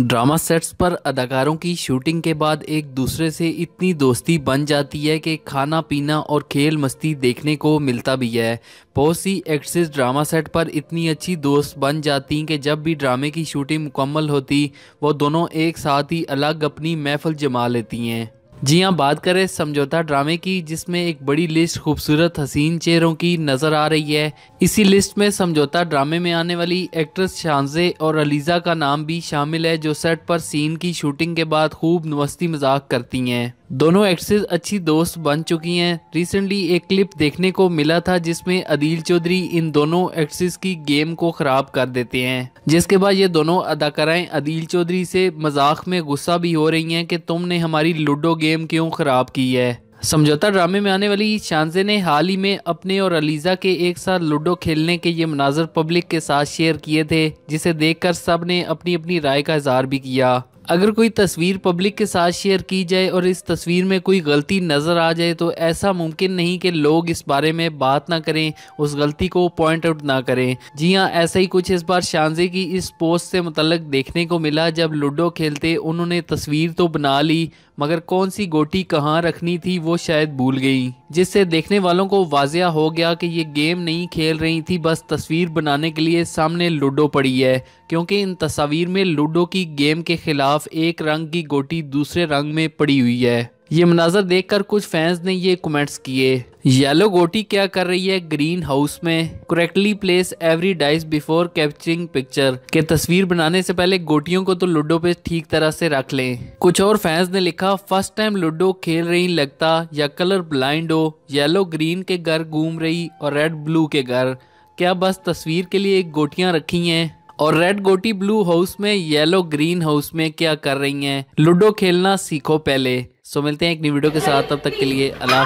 drama sets पर अदाकारों की shooting के बाद एक दूसरे से इतनी दोस्ती बन जाती है कि खाना पीना और खेल मस्ती देखने को मिलता भी है बहुत सी एक्ट्रेस ड्रामा सेट पर इतनी अच्छी दोस्त बन जाती कि जब भी ड्रामे की शूटिंग मुकम्मल होती वो दोनों एक साथ ही अलग अपनी महफल जमा लेती हैं जी हाँ बात करें समझौता ड्रामे की जिसमें एक बड़ी लिस्ट खूबसूरत हसीन चेहरों की नज़र आ रही है इसी लिस्ट में समझौता ड्रामे में आने वाली एक्ट्रेस शानजे और अलीज़ा का नाम भी शामिल है जो सेट पर सीन की शूटिंग के बाद खूब नवस्ती मजाक करती हैं दोनों एक्ट्रेस अच्छी दोस्त बन चुकी हैं रिसेंटली एक क्लिप देखने को मिला था जिसमें अदील चौधरी इन दोनों एक्ट्रेस की गेम को ख़राब कर देते हैं जिसके बाद ये दोनों अदाकाराएं अदील चौधरी से मजाक में गुस्सा भी हो रही हैं कि तुमने हमारी लूडो गेम क्यों ख़राब की है समझौता ड्रामे में आने वाली शानजे ने हाल ही में अपने और अलीज़ा के एक साथ लूडो खेलने के ये मनाजर पब्लिक के साथ शेयर किए थे जिसे देखकर सब ने अपनी अपनी राय का इजहार भी किया अगर कोई तस्वीर पब्लिक के साथ शेयर की जाए और इस तस्वीर में कोई गलती नज़र आ जाए तो ऐसा मुमकिन नहीं कि लोग इस बारे में बात ना करें उस गलती को पॉइंट आउट ना करें जी हाँ ऐसा ही कुछ इस बार शानजे की इस पोस्ट से मुतलक देखने को मिला जब लूडो खेलते उन्होंने तस्वीर तो बना ली मगर कौन सी गोटी कहाँ रखनी थी वो शायद भूल गई जिससे देखने वालों को वाजिया हो गया कि ये गेम नहीं खेल रही थी बस तस्वीर बनाने के लिए सामने लूडो पड़ी है क्योंकि इन तस्वीर में लूडो की गेम के खिलाफ एक रंग की गोटी दूसरे रंग में पड़ी हुई है ये मनाजर देखकर कुछ फैंस ने ये कमेंट्स किए येलो गोटी क्या कर रही है ग्रीन हाउस में correctly place every dice before capturing picture के तस्वीर बनाने से पहले गोटियों को तो लूडो पे ठीक तरह से रख लें कुछ और फैंस ने लिखा फर्स्ट टाइम लूडो खेल रही लगता या कलर ब्लाइंड हो येलो ग्रीन के घर घूम रही और रेड ब्लू के घर क्या बस तस्वीर के लिए गोटिया रखी है और रेड गोटी ब्लू हाउस में येलो ग्रीन हाउस में क्या कर रही हैं लूडो खेलना सीखो पहले सो मिलते हैं एक न्यू वीडियो के साथ तब तक के लिए अल्लाह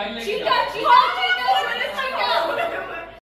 हाफिज़